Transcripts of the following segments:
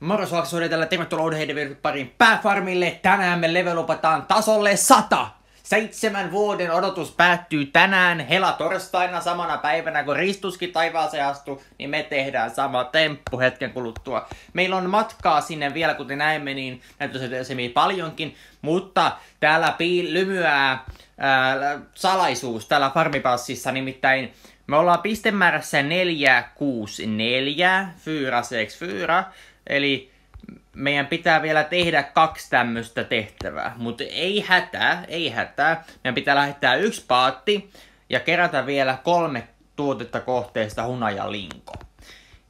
Moro Suaksuori tällä tervetuloa Uuden parin pääfarmille. Tänään me levelopataan tasolle 100. Seitsemän vuoden odotus päättyy tänään hela torstaina samana päivänä, kun Ristuskin taivaaseen astuu, niin me tehdään sama temppu hetken kuluttua. Meillä on matkaa sinne vielä, kuten näemme, niin näitä asemia paljonkin, mutta täällä piil- lymyää ää, salaisuus täällä farmipassissa, nimittäin me ollaan pistemäärässä 464, fyyra 6, 4, 4, 4, 4, 4, Eli meidän pitää vielä tehdä kaksi tämmöistä tehtävää, mutta ei hätää, ei hätää. Meidän pitää lähettää yksi paatti ja kerätä vielä kolme tuotetta kohteesta hunaja linko.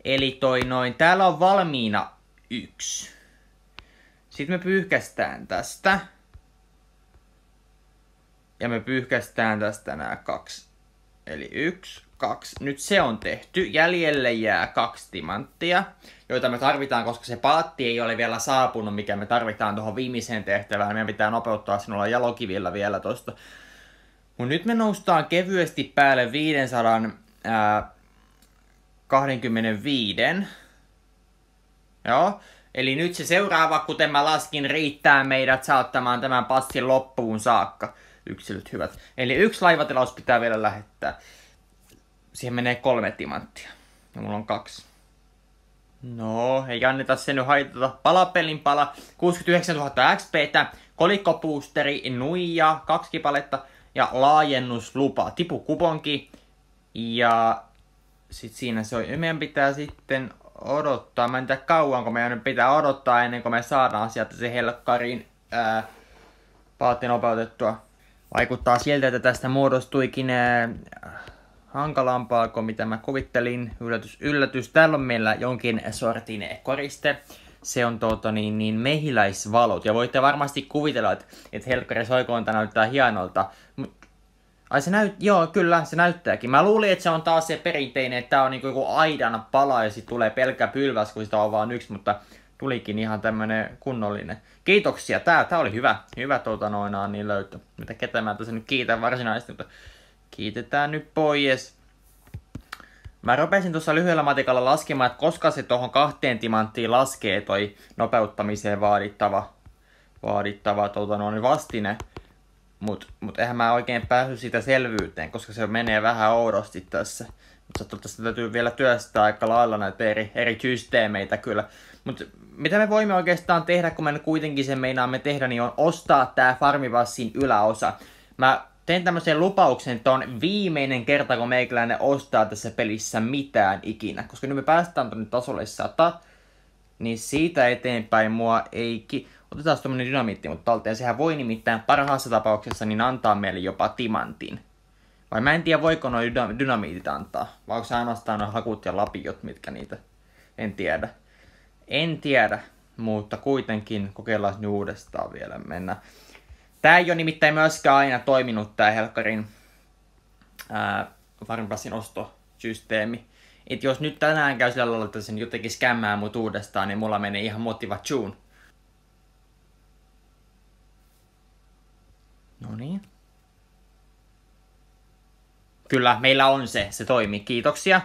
Eli toi noin, täällä on valmiina yksi. Sitten me pyyhkästään tästä. Ja me pyyhkästään tästä nämä kaksi. Eli yksi, kaksi. Nyt se on tehty. Jäljelle jää kaksi timanttia joita me tarvitaan, koska se paatti ei ole vielä saapunut, mikä me tarvitaan tuohon viimeiseen tehtävään. Meidän pitää nopeuttaa sinulla jalokivillä vielä tuosta. Mutta nyt me noustaan kevyesti päälle 525. Äh, Joo. Eli nyt se seuraava, kuten mä laskin, riittää meidät saattamaan tämän passin loppuun saakka. Yksilöt hyvät. Eli yksi laivatilaus pitää vielä lähettää. Siihen menee kolme timanttia. Ja mulla on kaksi. No, ei anneta sen nyt haitata palapelin pala. 69 000 XP, kolikkopuusteri, nuija, kaksi kipaletta ja laajennuslupa, tipukuponki. Ja sit siinä se on. Meidän pitää sitten odottaa. Mä en tiedä kauanko meidän pitää odottaa ennen kuin me saadaan sieltä se helkkariin paatti nopeutettua. Vaikuttaa siltä, että tästä muodostuikin ää, hankalampaa kuin mitä mä kuvittelin. Yllätys, yllätys. Täällä on meillä jonkin sortin koriste. Se on tuota, niin, niin mehiläisvalot. Ja voitte varmasti kuvitella, että, että Helkkari Soikonta näyttää hienolta. ai se näyt, joo, kyllä, se näyttääkin. Mä luulin, että se on taas se perinteinen, että tää on niinku joku aidan pala ja sit tulee pelkkä pylväs, kun sitä on vaan yksi, mutta tulikin ihan tämmönen kunnollinen. Kiitoksia, tää, tää oli hyvä, hyvä tuota noinaan niin löytö. Mitä ketä mä tässä nyt kiitän varsinaisesti, mutta Kiitetään nyt pois. Mä rupesin tuossa lyhyellä matikalla laskemaan, että koska se tuohon kahteen timanttiin laskee toi nopeuttamiseen vaadittava, vaadittava tota noin, vastine. Mutta mut eihän mä oikein pääsy siitä selvyyteen, koska se menee vähän oudosti tässä. Mutta tässä täytyy vielä työstää aika lailla näitä eri, eri systeemeitä kyllä. Mutta mitä me voimme oikeastaan tehdä, kun me kuitenkin sen meinaamme tehdä, niin on ostaa tää Farmivassin yläosa. Mä tein tämmöisen lupauksen, että on viimeinen kerta, kun meikäläinen ostaa tässä pelissä mitään ikinä. Koska nyt me päästään tuonne tasolle 100, niin siitä eteenpäin mua ei... Ki- Otetaan tämmönen dynamiitti mutta talteen. Sehän voi nimittäin parhaassa tapauksessa niin antaa meille jopa timantin. Vai mä en tiedä, voiko noin dynamiitit antaa. Vai onko se ainoastaan noin hakut ja lapiot, mitkä niitä... En tiedä. En tiedä, mutta kuitenkin kokeillaan nyt uudestaan vielä mennä. Tämä ei ole nimittäin myöskään aina toiminut tämä Helkarin Farmbassin ostosysteemi. Et jos nyt tänään käy sillä lailla, että sen jotenkin skämmää mut uudestaan, niin mulla menee ihan motivaatioon. No niin. Kyllä, meillä on se. Se toimii. Kiitoksia.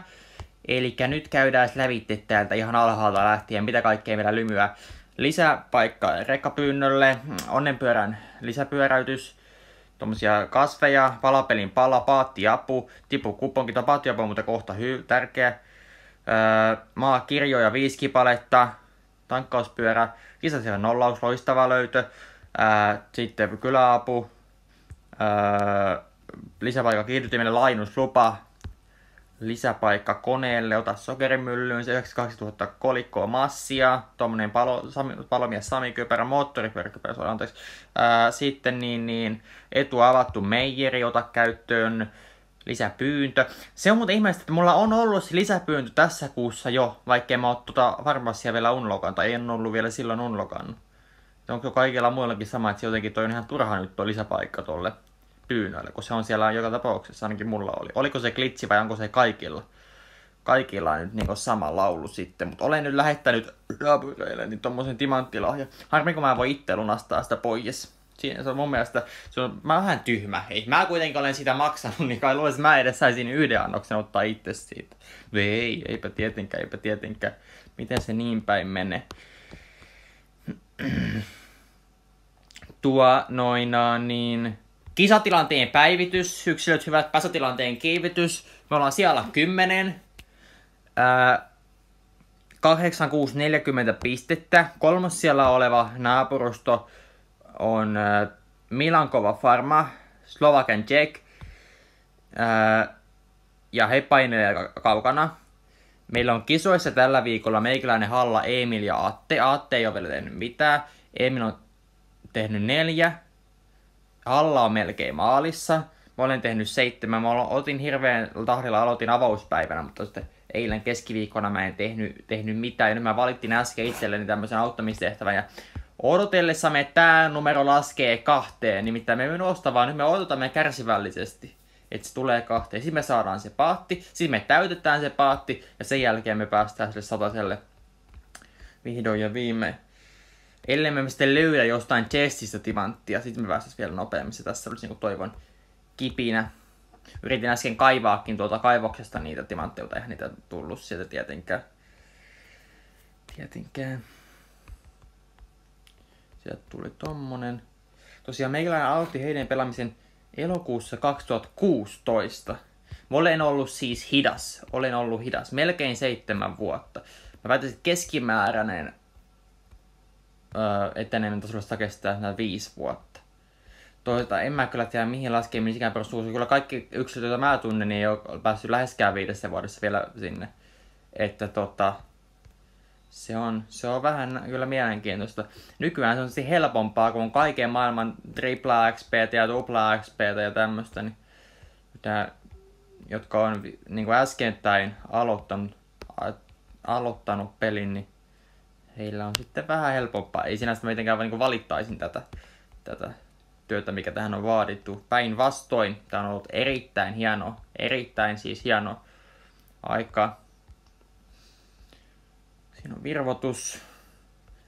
Eli nyt käydään lävitte täältä ihan alhaalta lähtien, mitä kaikkea meillä lymyä lisäpaikka rekkapyynnölle, onnenpyörän lisäpyöräytys, tuommoisia kasveja, palapelin pala, paattiapu, tipu kuponki, tuo paattiapu on muuten kohta hy- tärkeä, öö, maakirjoja, viisi kipaletta, tankkauspyörä, kisasijan nollaus, loistava löytö, öö, sitten kyläapu, öö, lisäpaikka kiihdytyminen, lainuslupa, lisäpaikka koneelle, ota sokerimyllyyn, 000 kolikkoa massia, tuommoinen palo, sami, palomies Sami Kypärä, sorry, anteeksi. Ää, sitten niin, niin etu avattu meijeri, ota käyttöön lisäpyyntö. Se on muuten ihmeellistä, että mulla on ollut lisäpyyntö tässä kuussa jo, vaikkei mä oon tota farmasia vielä unlokan, tai en ollut vielä silloin unlokan. Onko kaikilla muillakin sama, että se jotenkin toi on ihan turha nyt tuo lisäpaikka tolle tyynöillä, kun se on siellä joka tapauksessa, ainakin mulla oli. Oliko se klitsi vai onko se kaikilla? Kaikilla on nyt niin sama laulu sitten, mutta olen nyt lähettänyt naapureille niin tommosen timanttilahja. Harmi, kun mä voi itse lunastaa sitä pois. Siinä se on mun mielestä, se on, mä vähän tyhmä, ei Mä kuitenkin olen sitä maksanut, niin kai luulisin, mä edes saisin yhden annoksen ottaa itse siitä. Ei, eipä tietenkään, eipä tietenkään. Miten se niin päin menee? Tuo noina niin Kisatilanteen päivitys, yksilöt hyvät, pääsatilanteen kiivitys. Me ollaan siellä 10. Ää, 8640 pistettä. Kolmas siellä oleva naapurusto on ää, Milankova Farma, Slovakian Czech. Ää, ja he painelee kaukana. Meillä on kisoissa tällä viikolla meikäläinen Halla, Emil ja Atte. Atte ei ole vielä tehnyt mitään. Emil on tehnyt neljä. Alla on melkein maalissa. Mä olen tehnyt seitsemän. Mä otin hirveän tahdilla, aloitin avauspäivänä, mutta sitten eilen keskiviikkona mä en tehnyt, tehnyt mitään. Ja nyt mä valittiin äsken itselleni tämmöisen auttamistehtävän. Ja odotellessa me tämä numero laskee kahteen. Nimittäin me ei nosta, vaan nyt me odotamme kärsivällisesti että se tulee kahteen. Sitten me saadaan se paatti, sitten me täytetään se paatti ja sen jälkeen me päästään sille sataselle vihdoin ja viimein ellei me sitten löydä jostain chestistä timanttia, sitten me päästäisiin vielä nopeammin. Se tässä olisi niin toivon kipinä. Yritin äsken kaivaakin tuolta kaivoksesta niitä timantteja, eihän niitä tullut sieltä tietenkään. Tietenkään. Sieltä tuli tommonen. Tosiaan meikäläinen aloitti heidän pelaamisen elokuussa 2016. Mä olen ollut siis hidas. Olen ollut hidas melkein seitsemän vuotta. Mä väitän, että keskimääräinen eteneminen tosiaan kestää nämä viisi vuotta. Toisaalta en mä kyllä tiedä mihin laskee ikään perustuu. Kyllä kaikki yksilöt, joita mä tunnen, niin ei ole päässyt läheskään viidessä vuodessa vielä sinne. Että tota, se on, se on vähän kyllä mielenkiintoista. Nykyään se on tosi helpompaa, kun on kaiken maailman tripla XP ja dupla XP ja tämmöistä, niin tää, jotka on niin kuin äskettäin aloittanut, aloittanut pelin, niin heillä on sitten vähän helpompaa. Ei sinänsä mitenkään niin valittaisin tätä, tätä työtä, mikä tähän on vaadittu. Päinvastoin, tämä on ollut erittäin hieno, erittäin siis hieno aika. Siinä on virvotus.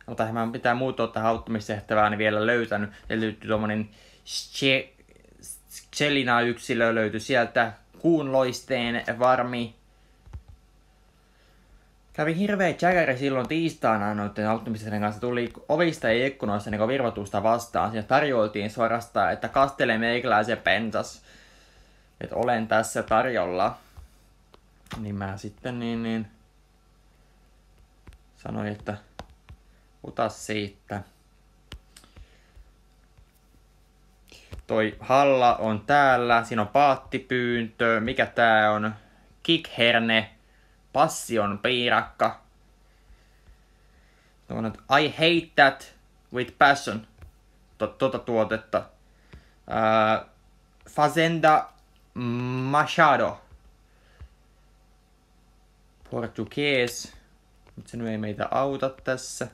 No, tähän pitää muutoa tähän auttamistehtävään niin vielä löytänyt. Ja löytyy tuommoinen Schelina-yksilö löytyi sieltä. Kuunloisteen varmi Kävi hirveä jäkäri silloin tiistaina noiden auttamisen kanssa. Tuli ovista ja ikkunoista niin virvotusta vastaan. Siinä tarjoltiin suorastaan, että kastele meikäläisen pensas. Että olen tässä tarjolla. Niin mä sitten niin, niin sanoin, että ota siitä. Toi Halla on täällä, siinä on paattipyyntö, mikä tää on? Kikherne, passion piirakka. I hate that with passion. Tota tuotetta. Fazenda Machado. Portugees. Mutta se nyt ei meitä auta tässä.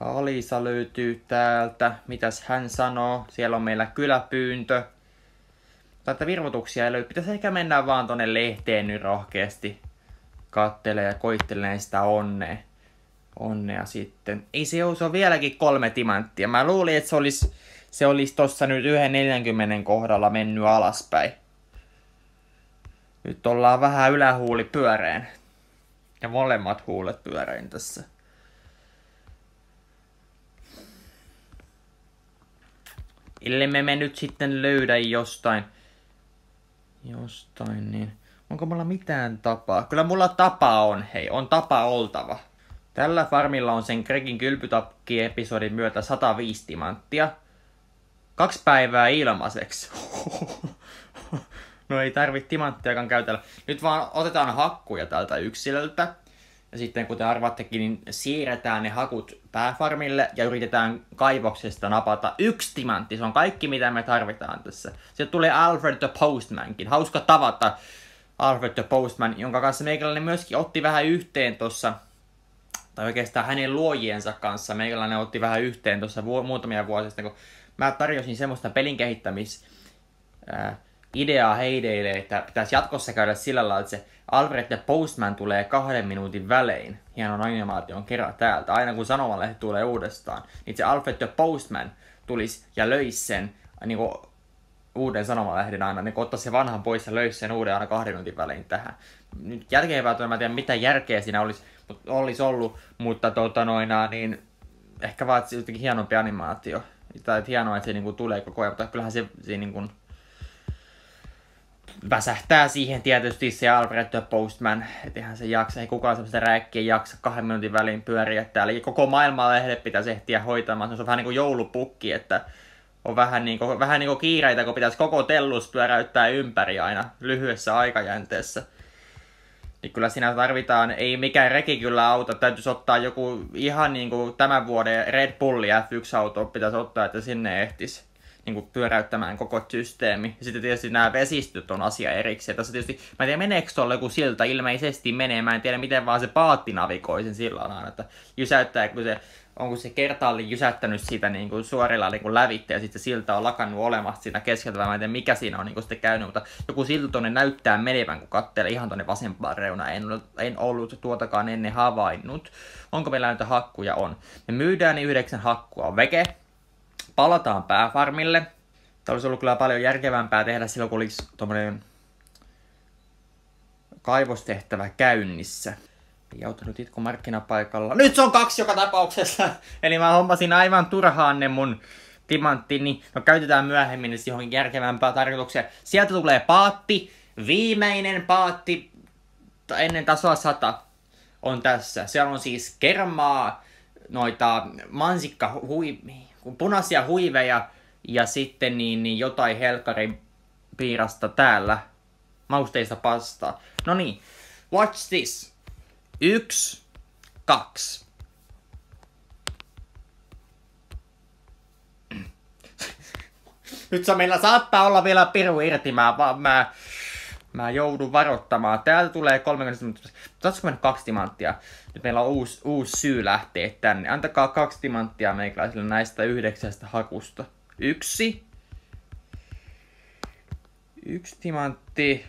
Alisa löytyy täältä. Mitäs hän sanoo? Siellä on meillä kyläpyyntö tai että virvotuksia ei löy. Pitäisi ehkä mennä vaan tonne lehteen nyt rohkeasti kattelee ja koittelee sitä onnea. Onnea sitten. Ei se ole, se on vieläkin kolme timanttia. Mä luulin, että se olisi, se olisi tossa nyt 1,40 kohdalla mennyt alaspäin. Nyt ollaan vähän ylähuuli pyöreen. Ja molemmat huulet pyöreen tässä. Ellei me nyt sitten löydä jostain jostain, niin onko mulla mitään tapaa? Kyllä mulla tapa on, hei, on tapa oltava. Tällä farmilla on sen Gregin kylpytakki-episodin myötä 105 timanttia. Kaksi päivää ilmaiseksi. No ei tarvi timanttiakaan käytellä. Nyt vaan otetaan hakkuja tältä yksilöltä sitten kuten arvattekin, niin siirretään ne hakut pääfarmille ja yritetään kaivoksesta napata yksi timantti. Se on kaikki, mitä me tarvitaan tässä. Sieltä tulee Alfred the Postmankin. Hauska tavata Alfred the Postman, jonka kanssa meikäläinen myöskin otti vähän yhteen tuossa tai oikeastaan hänen luojiensa kanssa. Meikäläinen otti vähän yhteen tuossa vu- muutamia vuosia sitten, kun mä tarjosin semmoista pelin kehittämis... ideaa heideille, että pitäisi jatkossa käydä sillä lailla, että se Alfred ja Postman tulee kahden minuutin välein. Hienon animaation kerran täältä. Aina kun sanomalehti tulee uudestaan, niin se Alfred ja Postman tulisi ja löisi sen äh, niin kuin uuden sanomalehden aina, niin ottaa se vanhan pois ja löisi sen uuden aina kahden minuutin välein tähän. Nyt jälkeenpäin mä tiedän mitä järkeä siinä olisi, mutta olisi ollut, mutta tota noina, niin ehkä vaan jotenkin hienompi animaatio. Tai että hienoa, että se kuin niinku tulee koko ajan, mutta kyllähän se, se kuin, niinku väsähtää siihen tietysti se Alfred Postman, ettei se jaksa, ei kukaan semmoista räkkiä jaksa kahden minuutin väliin pyöriä täällä. Eli koko maailmaa lehde pitäisi ehtiä hoitamaan, se on vähän niin kuin joulupukki, että on vähän niin kuin, vähän niin kuin kiireitä, kun pitäisi koko tellus pyöräyttää ympäri aina lyhyessä aikajänteessä. Niin kyllä siinä tarvitaan, ei mikään reki kyllä auta, täytyisi ottaa joku ihan niin kuin tämän vuoden Red Bulli F1-auto pitäisi ottaa, että sinne ehtisi niin kuin pyöräyttämään koko systeemi. Ja sitten tietysti nämä vesistöt on asia erikseen. Tässä tietysti, mä en tiedä meneekö tuolla joku silta, ilmeisesti menee, mä en tiedä miten vaan se paatti navigoi sen sillan että kun se onko se kertaalleen jysättänyt sitä niin kuin suorilla niin kuin lävitte ja sitten se silta on lakannut olemassa, siinä keskeltä, vai mä en tiedä mikä siinä on niin kuin sitten käynyt, mutta joku silta tuonne näyttää menevän, kun katselee ihan tuonne vasempaan reunaan, en, en ollut tuotakaan ennen havainnut. Onko meillä näitä hakkuja on? Me myydään niin yhdeksän hakkua veke, palataan pääfarmille. Tämä olisi ollut kyllä paljon järkevämpää tehdä silloin, kun olisi tuommoinen kaivostehtävä käynnissä. Joutunut itku markkinapaikalla. Nyt se on kaksi joka tapauksessa! Eli mä hommasin aivan turhaan ne mun timanttini. No käytetään myöhemmin nyt johonkin järkevämpään tarkoitukseen. Sieltä tulee paatti. Viimeinen paatti ennen tasoa 100 on tässä. Siellä on siis kermaa, noita mansikkahuimia punaisia huiveja ja sitten niin, niin jotain helkarin piirasta täällä. Mausteista pastaa. No niin, watch this. Yksi, kaksi. Nyt sä meillä saattaa olla vielä piru irti, mä, mä, mä joudun varoittamaan. Täältä tulee 30 minuuttia. Tässä mennä kaksi timanttia? Nyt meillä on uusi, uusi syy lähteä tänne. Antakaa kaksi timanttia meikäläisille näistä yhdeksästä hakusta. Yksi. Yksi timantti.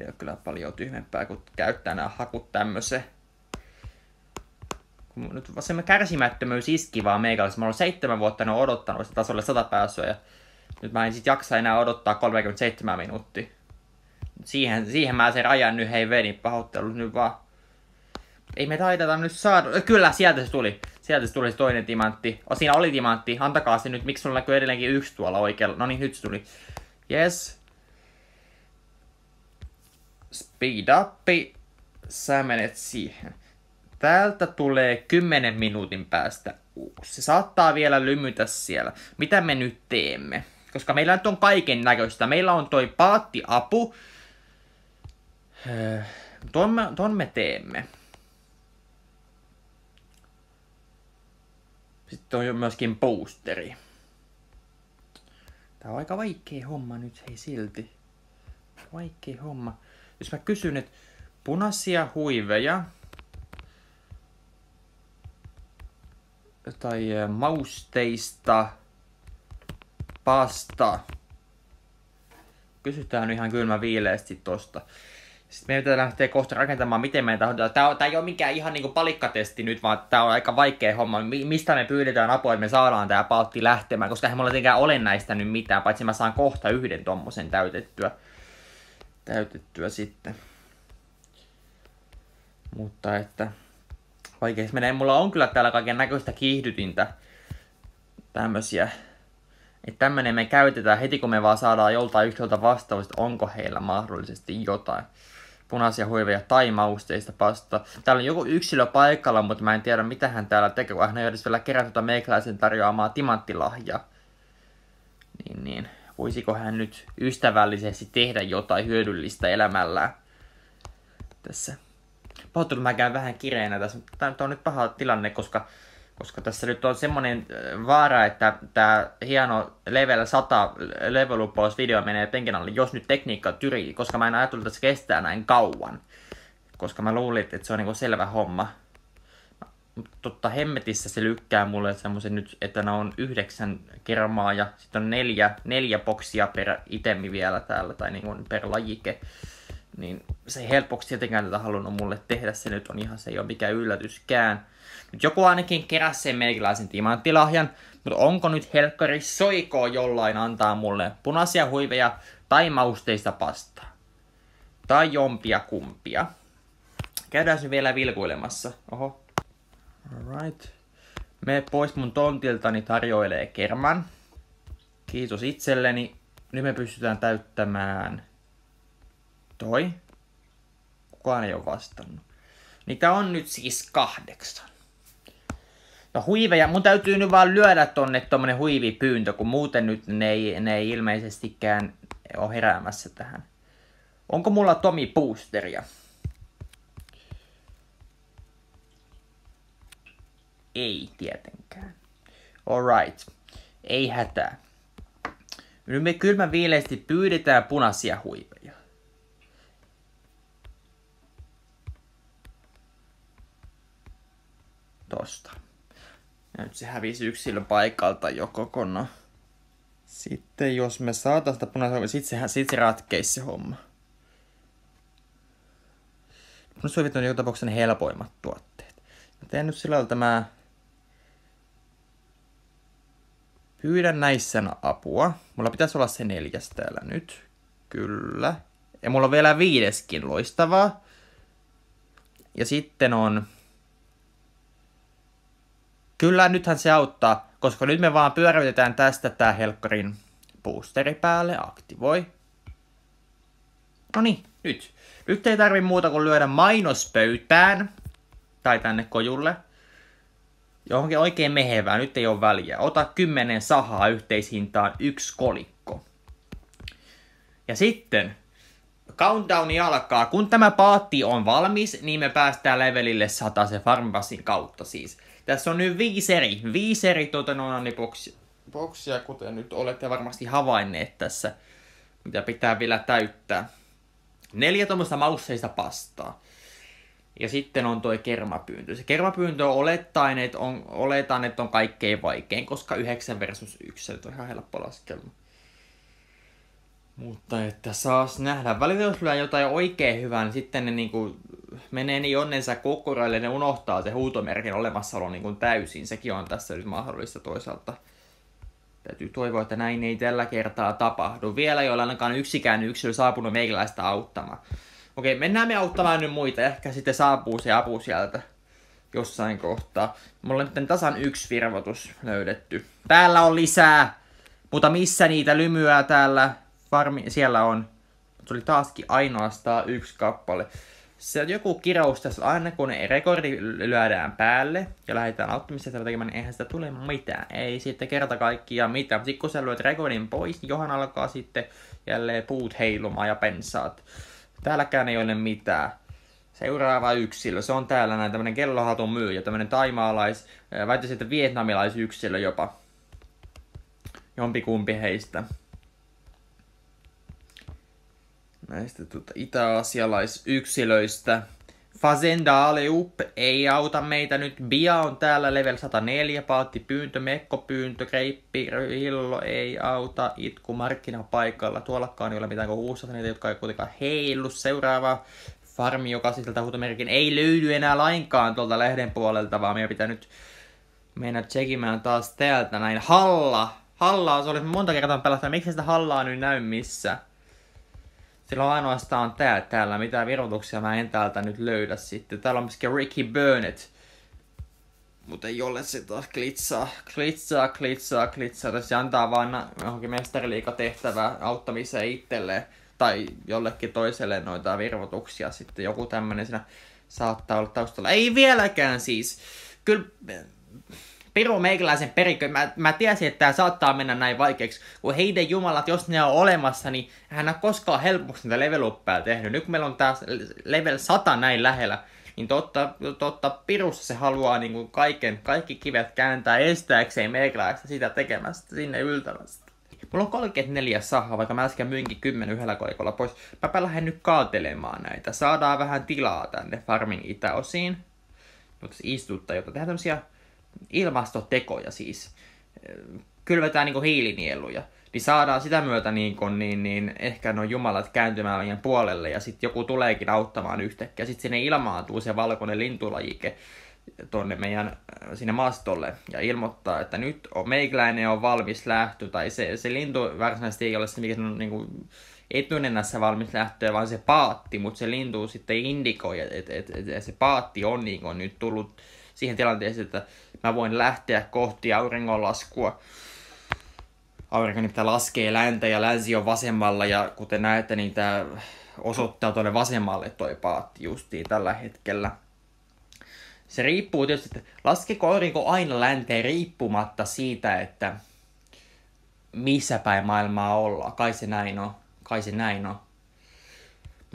Ei ole kyllä paljon tyhmempää kuin käyttää nämä hakut tämmöse. nyt se kärsimättömyys iski vaan meikäläisille. Mä olen seitsemän vuotta en odottanut sitä tasolle sata pääsyä. Ja nyt mä en sit jaksa enää odottaa 37 minuuttia. Siihen, siihen mä sen rajan nyt hei veni pahoittelut nyt vaan. Ei me taideta nyt saada. Kyllä, sieltä se tuli. Sieltä se tuli se toinen timantti. O, siinä oli timantti. Antakaa se nyt. Miksi sulla näkyy edelleenkin yksi tuolla oikealla? No niin, nyt se tuli. Yes. Speed up. Sä menet siihen. Täältä tulee 10 minuutin päästä uusi. Se saattaa vielä lymytä siellä. Mitä me nyt teemme? Koska meillä nyt on kaiken näköistä. Meillä on toi paatti apu. Äh, ton me, ton me teemme. Sitten on myöskin posteri. Tää on aika vaikea homma nyt, hei silti. Vaikea homma. Jos mä kysyn, että punaisia huiveja tai mausteista pasta. Kysytään ihan kylmä viileesti tosta. Sitten meidän pitää lähteä kohta rakentamaan, miten meidän tahdotaan. Tämä, tämä ei ole mikään ihan niin palikkatesti nyt, vaan tämä on aika vaikea homma. Mistä me pyydetään apua, että me saadaan tämä paltti lähtemään, koska eihän mulla tietenkään ole näistä nyt mitään, paitsi mä saan kohta yhden tommosen täytettyä, täytettyä sitten. Mutta että vaikeaksi menee. Mulla on kyllä täällä kaiken näköistä kiihdytintä. Tämmösiä. Että tämmönen me käytetään heti kun me vaan saadaan joltain yhtiöltä vastaavasti, onko heillä mahdollisesti jotain punaisia hoiveja tai mausteista pasta. Täällä on joku yksilö paikalla, mutta mä en tiedä mitä hän täällä tekee, kun hän ei edes vielä kerännyt tuota meikäläisen tarjoamaa timanttilahjaa. Niin, niin. Voisiko hän nyt ystävällisesti tehdä jotain hyödyllistä elämällään tässä? Pahoittelu, mä käyn vähän kireenä tässä, mutta tämä on nyt paha tilanne, koska koska tässä nyt on semmoinen äh, vaara, että tämä hieno level 100 level video menee penkin alle, jos nyt tekniikka tyrii, koska mä en ajatellut, että se kestää näin kauan. Koska mä luulin, että se on niinku selvä homma. Totta hemmetissä se lykkää mulle semmoisen nyt, että ne on yhdeksän kermaa ja sitten on neljä, neljä boksia per itemi vielä täällä tai niinku per lajike. Niin se ei helpoksi tietenkään tätä halunnut mulle tehdä, se nyt on ihan, se ei ole mikään yllätyskään nyt joku ainakin keräsi sen meikäläisen timanttilahjan, mutta onko nyt helkkari soikoo jollain antaa mulle punaisia huiveja tai mausteista pastaa? Tai jompia kumpia. Käydään se vielä vilkuilemassa. Oho. Alright. Me pois mun tontiltani tarjoilee kerman. Kiitos itselleni. Nyt me pystytään täyttämään toi. Kukaan ei ole vastannut. Niitä on nyt siis kahdeksan. No huiveja, mun täytyy nyt vaan lyödä tonne tommonen huivipyyntö, kun muuten nyt ne ei, ne ei ilmeisestikään ole heräämässä tähän. Onko mulla Tomi Boosteria? Ei tietenkään. Alright. Ei hätää. Nyt me kylmän viileesti pyydetään punaisia huiveja. Tosta. Ja nyt se hävisi yksilön paikalta jo kokonaan. Sitten jos me saataisiin sitä punaisen niin sit sehän sit se ratkeisi se homma. Punaiset on joka tapauksessa ne helpoimmat tuotteet. Mä teen nyt sillä että mä Pyydän näissä apua. Mulla pitäisi olla se neljäs täällä nyt. Kyllä. Ja mulla on vielä viideskin loistavaa. Ja sitten on Kyllä, nythän se auttaa, koska nyt me vaan pyöräytetään tästä tää helkkarin boosteri päälle, aktivoi. No nyt. Nyt ei tarvi muuta kuin lyödä mainospöytään tai tänne kojulle. Johonkin oikein mehevää, nyt ei ole väliä. Ota kymmenen sahaa yhteishintaan yksi kolikko. Ja sitten countdowni alkaa. Kun tämä paatti on valmis, niin me päästään levelille 100 se farmasin kautta siis. Tässä on nyt viisi eri, viisi eri tota, boksia, boksia, kuten nyt olette varmasti havainneet tässä, mitä pitää vielä täyttää. Neljä tuommoista mausseista pastaa. Ja sitten on toi kermapyyntö. Se kermapyyntö on olettaen, että on, oletan, että on kaikkein vaikein, koska 9 versus 1, se on ihan helppo laskelma. Mutta että saas nähdä. Välillä jos lyö jotain oikein hyvää, niin sitten ne niinku menee niin onnensa kokkoraille, ne unohtaa se huutomerkin olemassaolo niinku täysin. Sekin on tässä nyt mahdollista toisaalta. Täytyy toivoa, että näin ei tällä kertaa tapahdu. Vielä ei ole ainakaan yksikään yksilö saapunut meikäläistä auttamaan. Okei, mennään me auttamaan nyt muita. Ehkä sitten saapuu se apu sieltä jossain kohtaa. Mulla on nyt tasan yksi virvotus löydetty. Täällä on lisää, mutta missä niitä lymyää täällä farmi, siellä on, oli taaskin ainoastaan yksi kappale. Se on joku kirous tässä, aina kun rekordi lyödään päälle ja lähdetään auttamisesta tekemään, niin eihän sitä tule mitään. Ei sitten kerta kaikkiaan mitään. Sitten kun sä lyöt rekordin pois, niin johan alkaa sitten jälleen puut heilumaan ja pensaat. Täälläkään ei ole mitään. Seuraava yksilö, se on täällä näin tämmönen kellohatun myyjä, tämmönen taimaalais, äh, väittäisin, että vietnamilaisyksilö jopa. Jompikumpi heistä näistä tuota, itäasialaisyksilöistä. Fazenda Ale Up ei auta meitä nyt. Bia on täällä level 104, paatti pyyntö, mekko pyyntö, kreippi, hillo ei auta, itku markkinapaikalla. Tuollakaan ei ole mitään kuin 600 niitä, jotka ei kuitenkaan heilu. Seuraava farmi, joka siis tältä huutomerkin, ei löydy enää lainkaan tuolta lehden puolelta, vaan meidän pitää nyt mennä tsekimään taas täältä näin. Halla! Hallaa, se oli monta kertaa pelattu. Miksi sitä hallaa nyt näy missään? Sillä on ainoastaan tää täällä, mitä virotuksia mä en täältä nyt löydä sitten. Täällä on myöskin Ricky Burnett. Mutta jolle se taas klitsaa, klitsaa, klitsaa, klitsaa. Tässä se antaa vaan johonkin mestariliikatehtävää auttamiseen itselleen tai jollekin toiselle noita virvotuksia sitten. Joku tämmöinen siinä saattaa olla taustalla. Ei vieläkään siis. Kyllä Piru meikäläisen perikö. Mä, mä tiesin, että tämä saattaa mennä näin vaikeaksi. Kun heidän jumalat, jos ne on olemassa, niin hän on koskaan helposti niitä level tehnyt. Nyt kun meillä on tää level 100 näin lähellä, niin totta, totta pirussa se haluaa niin kuin kaiken, kaikki kivet kääntää estääkseen meikäläistä sitä tekemästä sinne yltämästä. Mulla on 34 sahaa, vaikka mä äsken myinkin 10 yhdellä koikolla pois. Mäpä lähden nyt kaatelemaan näitä. Saadaan vähän tilaa tänne farmin itäosiin. Mutta siis istuttaa, jotta tehdään tämmösiä ilmastotekoja siis, kylvetään niin hiilinieluja, niin saadaan sitä myötä niin, kuin, niin, niin ehkä no jumalat kääntymään meidän puolelle ja sitten joku tuleekin auttamaan yhtäkkiä. Sitten sinne ilmaantuu se valkoinen lintulajike tuonne meidän äh, sinne maastolle ja ilmoittaa, että nyt on meikäläinen on valmis lähtö. Tai se, se lintu varsinaisesti ei ole se, mikä on niin kuin, etunenässä valmis lähtöä, vaan se paatti, mutta se lintu sitten indikoi, että et, et, et se paatti on niin kuin, nyt tullut siihen tilanteeseen, että mä voin lähteä kohti auringonlaskua. Aurinko nimittäin laskee läntä ja länsi on vasemmalla ja kuten näette, niin tämä osoittaa tuonne vasemmalle toi paatti justiin tällä hetkellä. Se riippuu tietysti, että laskeeko aurinko aina länteen riippumatta siitä, että missä päin maailmaa ollaan. Kai se näin on. Kai se näin on.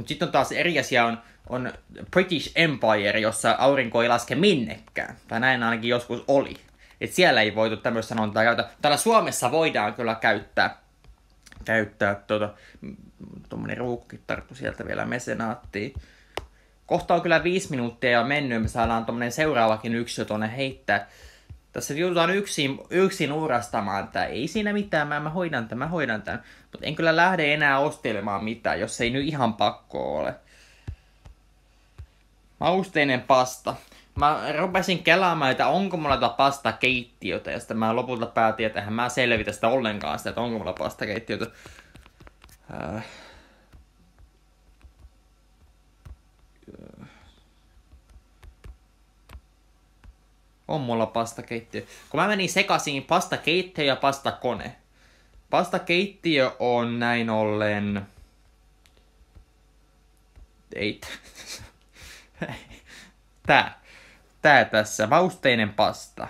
Mutta sitten on taas eri asia on, on British Empire, jossa aurinko ei laske minnekään. Tai näin ainakin joskus oli. Et siellä ei voitu tämmöistä sanontaa käyttää. Täällä Suomessa voidaan kyllä käyttää, käyttää tuota, tuommoinen ruukki tarttu sieltä vielä mesenaattiin. Kohta on kyllä viisi minuuttia ja mennyt, me saadaan tuommoinen seuraavakin yksi tuonne heittää. Tässä joudutaan yksin, yksin uurastamaan, että ei siinä mitään, mä, mä hoidan tämän, mä hoidan tämän. Mutta en kyllä lähde enää ostelemaan mitään, jos ei nyt ihan pakko ole. Mausteinen pasta. Mä rupesin kelaamaan, että onko mulla tätä pastakeittiötä, ja sitten mä lopulta päätin, että mä selvitä sitä ollenkaan sitä, että onko mulla pastakeittiötä. Äh. On mulla pastakeittiö. Kun mä menin sekaisin pastakeittiö ja pastakone. Pastakeittiö on näin ollen... Ei. Tää. Tää tässä. Mausteinen pasta.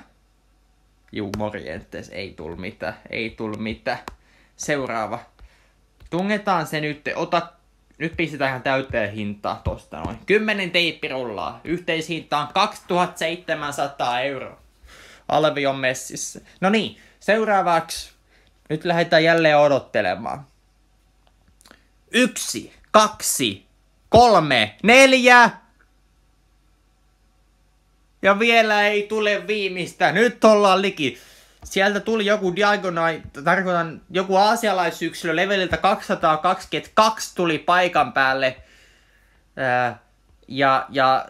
Juu, morjentes. Ei tul mitä. Ei tul mitä. Seuraava. Tungetaan se nyt. Ota nyt pistetään täyteen hintaa tosta noin. kymmenen teippirullaa. Yhteishinta on 2700 euroa. Alvi on messissä. No niin, seuraavaksi nyt lähdetään jälleen odottelemaan. Yksi, kaksi, kolme, neljä. Ja vielä ei tule viimeistä. Nyt ollaan liki. Sieltä tuli joku diagonai, tarkoitan joku aasialaisyksilö leveliltä 222 tuli paikan päälle. Ää, ja, ja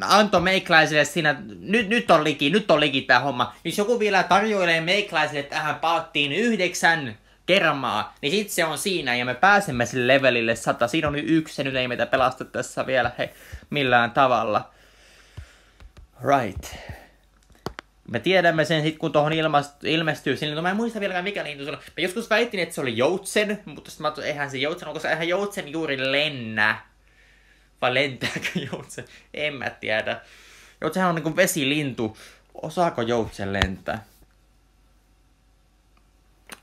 antoi meikläisille siinä, nyt, nyt on liki, nyt on liki tämä homma, jos joku vielä tarjoilee meikläisille tähän palttiin yhdeksän kermaa, niin sit se on siinä ja me pääsemme sille levelille sata Siinä on nyt yksi, se nyt ei meitä pelasta tässä vielä he, millään tavalla. Right. Me tiedämme sen sit kun tuohon ilmestyy sillä, no mä en muista vieläkään mikä niin se on. Mä joskus väitin, että se oli joutsen, mutta sitten mä ajattelin, eihän se joutsen, koska eihän joutsen juuri lennä vai lentääkö joutsen? En mä tiedä. Joutsenhan on niinku vesilintu. Osaako joutsen lentää?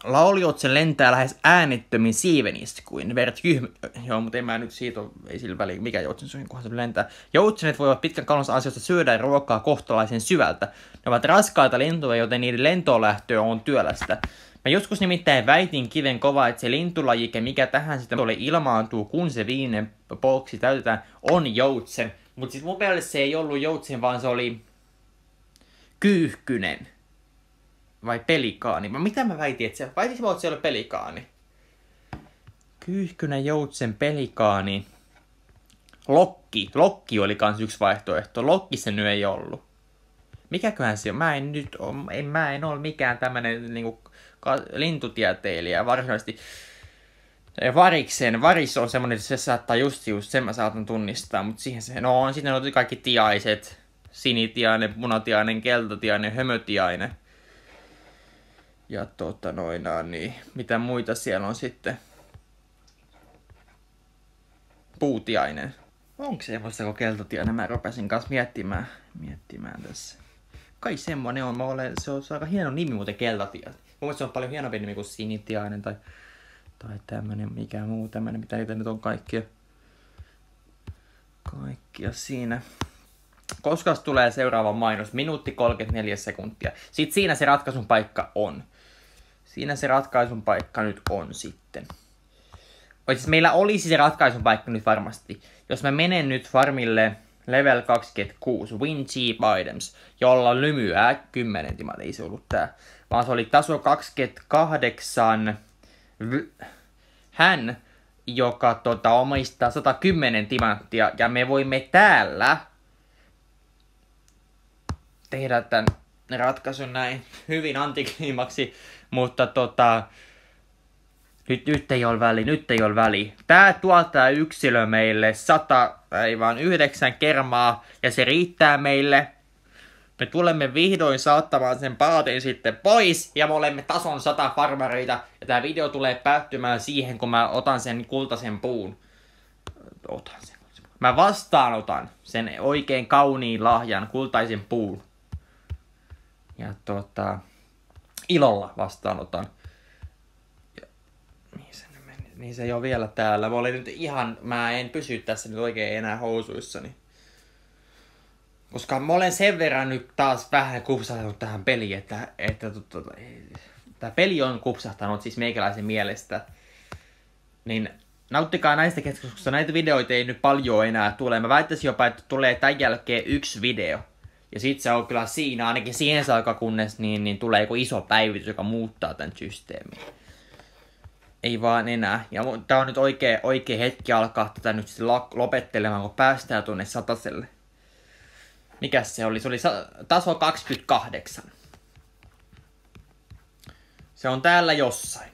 Laulioutsen lentää lähes äänettömin siiveniskuin. verrat kyhmy... Joo, mutta en mä nyt siitä ole, ei sillä väliä, mikä joutsen suihin kohdassa lentää. Joutsenet voivat pitkän kalonsa asioista syödä ruokaa kohtalaisen syvältä. Ne ovat raskaita lentoja, joten niiden lentolähtö on työlästä. Mä joskus nimittäin väitin kiven kova, että se lintulajike, mikä tähän sitten tuolle ilmaantuu, kun se viinen boksi täytetään, on joutsen. Mutta sitten mun mielestä se ei ollut joutsen, vaan se oli kyyhkynen. Vai pelikaani? Vai mitä mä väitin, että se... Väitin että se oli pelikaani. Kyyhkynen, joutsen, pelikaani. Lokki. Lokki oli kans yksi vaihtoehto. Lokki se nyt ei ollut mikäköhän se, on? mä en nyt ole, en, mä en ole mikään tämmönen niinku, lintutieteilijä varsinaisesti. Variksen, varis on semmoinen, että se saattaa just just, sen mä saatan tunnistaa, mutta siihen se, no on sitten on kaikki tiaiset, sinitiainen, punatiainen, keltatiainen, hömötiainen. Ja tota noin, niin mitä muita siellä on sitten? Puutiainen. Onko semmoista kuin keltatiainen? Mä rupesin kanssa miettimään, miettimään tässä. Kai semmoinen on. Mä olen, se on aika hieno nimi muuten keltatia. Mun mielestä se on paljon hienompi nimi kuin sinitiainen tai, tai tämmönen mikä muu tämmönen, mitä niitä nyt on kaikkia. Kaikkia siinä. Koska tulee seuraava mainos? Minuutti 34 sekuntia. Sitten siinä se ratkaisun paikka on. Siinä se ratkaisun paikka nyt on sitten. siis meillä olisi se ratkaisun paikka nyt varmasti. Jos mä menen nyt farmille level 26 win cheap items, jolla lymyää 10 timat, ei se ollut tää. Vaan se oli taso 28 hän, joka tota, omistaa 110 timanttia, ja me voimme täällä tehdä tämän ratkaisun näin hyvin antikliimaksi, mutta tota, nyt, nyt ei ole väli, nyt ei ole väli. Tää tuottaa yksilö meille 100, ei vaan 9 kermaa, ja se riittää meille. Me tulemme vihdoin saattamaan sen paatin sitten pois, ja me olemme tason 100 farmareita, ja tämä video tulee päättymään siihen, kun mä otan sen kultaisen puun. Otan sen. Mä vastaanotan sen oikein kauniin lahjan, kultaisen puun. Ja tota, ilolla vastaanotan. Niin se ei ole vielä täällä. Mä olin nyt ihan, mä en pysy tässä nyt oikein enää housuissani. Koska mä olen sen verran nyt taas vähän kupsahtanut tähän peliin, että, että tota, tämä peli on kupsahtanut siis meikäläisen mielestä. Niin nauttikaa näistä keskusteluista. Näitä videoita ei nyt paljon enää tule. Mä väittäisin jopa, että tulee tämän jälkeen yksi video. Ja sit se on kyllä siinä, ainakin siihen saakka kunnes niin, niin tulee joku iso päivitys, joka muuttaa tämän systeemin ei vaan enää. Ja tää on nyt oikea, oikea hetki alkaa tätä nyt sitten lopettelemaan, kun päästään tuonne sataselle. Mikäs se oli? Se oli taso 28. Se on täällä jossain.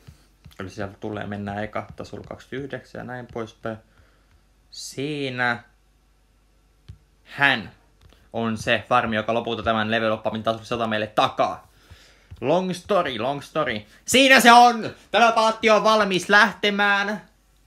Eli sieltä tulee, mennään eka tasolla 29 ja näin poispäin. Siinä hän on se farmi, joka lopulta tämän level tasolla 100 meille takaa. Long story, long story. Siinä se on! Tämä paatti on valmis lähtemään.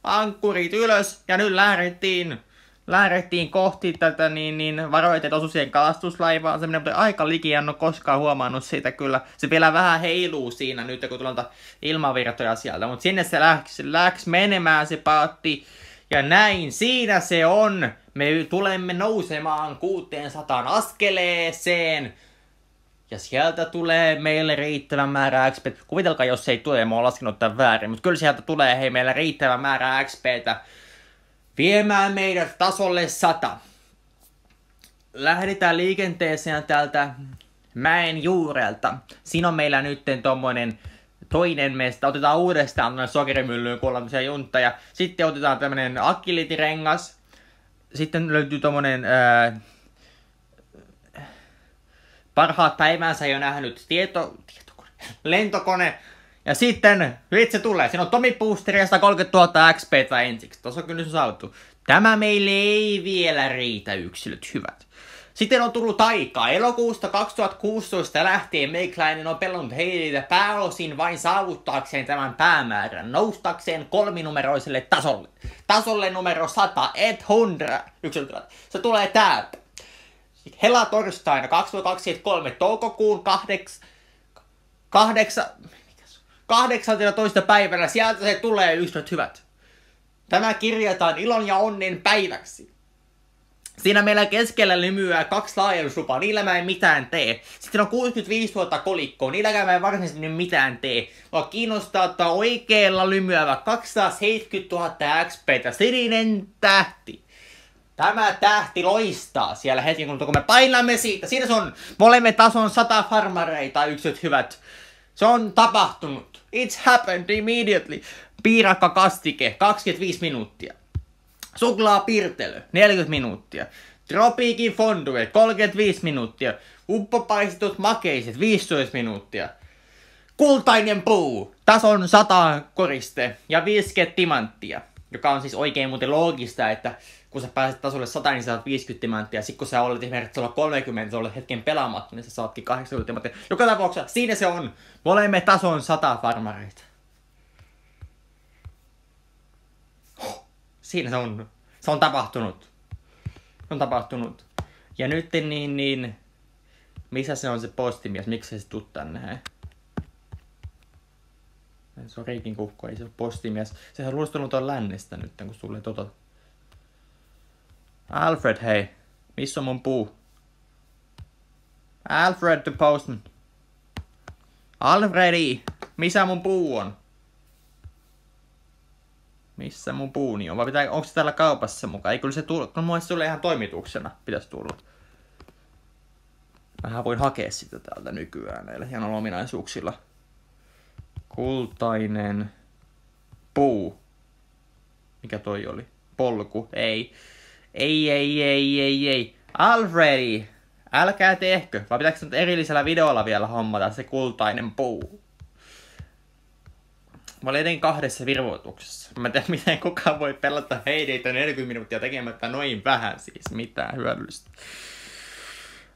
Ankkurit ylös ja nyt lähdettiin lähdettiin kohti tätä niin, niin varoitet osusien kalastuslaivaa. Se menee aika liki, en ole koskaan huomannut siitä kyllä. Se vielä vähän heiluu siinä nyt, kun tulee ilmavirtoja sieltä. Mutta sinne se läks, läks menemään se paatti. Ja näin, siinä se on. Me tulemme nousemaan 600 askeleeseen ja sieltä tulee meille riittävän määrä XP. Kuvitelkaa, jos ei tule, mä oon laskenut tämän väärin, mutta kyllä sieltä tulee hei meillä riittävän määrä XPtä viemään meidät tasolle 100. Lähdetään liikenteeseen täältä mäen juurelta. Siinä on meillä nyt tommonen toinen mesta. Otetaan uudestaan tuonne sokerimyllyyn, kun ollaan juntta. Ja sitten otetaan tämmönen akkilitirengas. Sitten löytyy tommonen... Ää, äh, parhaat päivänsä jo nähnyt tieto, tietokone, lentokone. Ja sitten vitsi tulee. Siinä on Tomi Boosteri ja 130 000 XP ensiksi. Tuossa on kyllä saatu. Tämä meille ei vielä riitä yksilöt hyvät. Sitten on tullut aikaa. Elokuusta 2016 lähtien Meikläinen on pelannut heitä pääosin vain saavuttaakseen tämän päämäärän, noustakseen kolminumeroiselle tasolle. Tasolle numero 100, et 100. Yksilöt Se tulee täältä. Hela torstaina 2023 toukokuun 8, 8, 18. päivänä. Sieltä se tulee ystävät hyvät. Tämä kirjataan ilon ja onnen päiväksi. Siinä meillä keskellä lymyää kaksi laajennuslupaa, niillä mä en mitään tee. Sitten on 65 000 kolikkoa, niilläkään mä en varsinaisesti mitään tee. Vaan kiinnostaa että oikealla lymyävä 270 000 XP, sininen tähti. Tämä tähti loistaa siellä hetken kuluttua, kun me painamme siitä. Siinä se on. Me olemme tason sata farmareita, yksit hyvät. Se on tapahtunut. It's happened immediately. Piirakka kastike, 25 minuuttia. Suklaa pirtelö, 40 minuuttia. Tropiikin fondue, 35 minuuttia. Uppopaistetut makeiset, 15 minuuttia. Kultainen puu, tason 100 koriste ja 50 timanttia. Joka on siis oikein muuten loogista, että kun sä pääset tasolle 100, niin sä saat 50 timanttia. Sitten kun sä olet esimerkiksi sulla 30, sä olet hetken pelaamatta, niin sä saatkin 80 timanttia. Joka tapauksessa siinä se on. Me olemme tason 100 farmareita. Siinä se on. Se on tapahtunut. Se on tapahtunut. Ja nyt niin, niin missä se on se postimies? Miksi se tuu tänne? He? Se on reikin kukko, ei se ole postimies. Sehän on luistunut on lännestä nyt, kun sulle tota Alfred, hei. Missä on mun puu? Alfred the postman. Alfredi, missä mun puu on? Missä mun puuni on? Vai pitää, onko se täällä kaupassa mukaan? Ei kyllä se tulla, No mun tulee ihan toimituksena. Pitäisi tulla. Mähän voin hakea sitä täältä nykyään näillä hienoilla ominaisuuksilla. Kultainen puu. Mikä toi oli? Polku? Ei. Ei, ei, ei, ei, ei. Alfredi, älkää tehkö, vai pitääkö nyt erillisellä videolla vielä hommata se kultainen puu? Mä olin jotenkin kahdessa virvoituksessa. Mä en tiedä, miten kukaan voi pelata heideitä 40 minuuttia tekemättä noin vähän siis. Mitään hyödyllistä.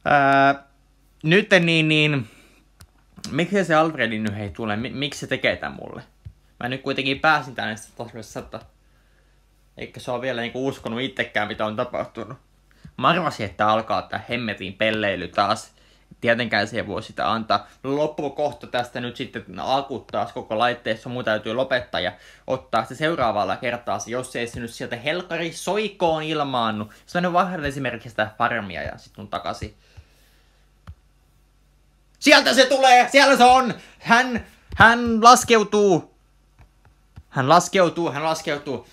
Ää, nyt niin, niin... Miksi se Alfredi nyt ei tule? Miksi se tekee tämän mulle? Mä nyt kuitenkin pääsin tänne että eikä se ole vielä niinku uskonut itsekään, mitä on tapahtunut. Mä arvasin, että alkaa tää hemmetin pelleily taas. Tietenkään se ei voi sitä antaa. No loppukohta tästä nyt sitten akut taas koko laitteessa, mun täytyy lopettaa ja ottaa se seuraavalla kertaa, jos ei se nyt sieltä helkari soikoon ilmaannu. Se on vähän esimerkiksi sitä farmia ja sitten takaisin. Sieltä se tulee! Siellä se on! Hän, hän laskeutuu! Hän laskeutuu, hän laskeutuu.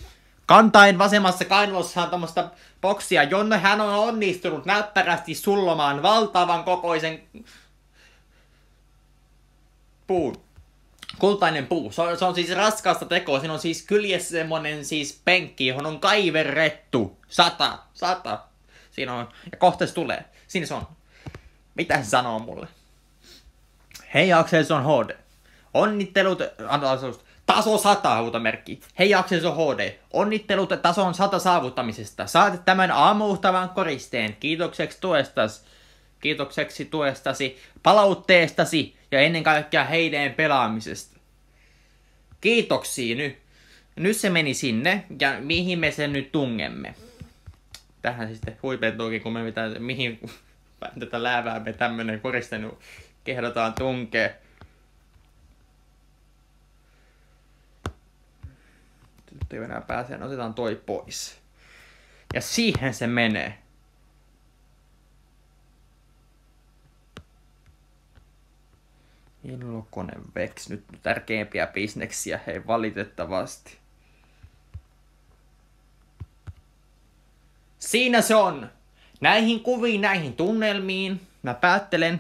Kantain vasemmassa kainalossa on tämmöistä boksia, jonne hän on onnistunut näppärästi sullomaan valtavan kokoisen puun. Kultainen puu. Se on, se on siis raskasta tekoa. Siinä on siis kyljessä semmonen siis penkki, johon on kaiverrettu. Sata. Sata. Siinä on. Ja kohta se tulee. Siinä se on. Mitä se sanoo mulle? Hei Axel, se on HD. Onnittelut, Taso 100 huutomerkki. Hei Aksel HD. Onnittelut tason 100 saavuttamisesta. Saat tämän aamuuhtavan koristeen. Kiitokseksi tuestas. Kiitokseksi tuestasi, palautteestasi ja ennen kaikkea heidän pelaamisesta. Kiitoksia nyt. Nyt se meni sinne ja mihin me sen nyt tungemme. Tähän sitten huipentuukin, kun me mitään, mihin tätä läävää me tämmönen koriste kehdotaan tunkea. mutta ei enää pääse, niin otetaan toi pois. Ja siihen se menee. Illokonen veks, nyt tärkeimpiä bisneksiä, hei valitettavasti. Siinä se on! Näihin kuviin, näihin tunnelmiin mä päättelen.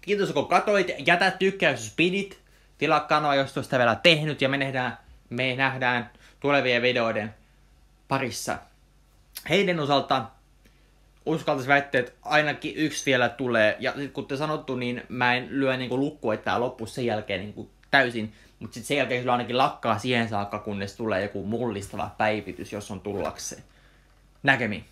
Kiitos kun katoit, jätä tykkäys jos pidit. Tilaa kanava, jos tuosta vielä tehnyt ja me nähdään, me nähdään tulevien videoiden parissa. Heidän osalta uskaltaisi väittää, että ainakin yksi vielä tulee. Ja kun kuten sanottu, niin mä en lyö niin lukku, että tämä loppuu sen jälkeen niin täysin. Mutta sitten sen jälkeen kyllä ainakin lakkaa siihen saakka, kunnes tulee joku mullistava päivitys, jos on tullakseen. Näkemiin.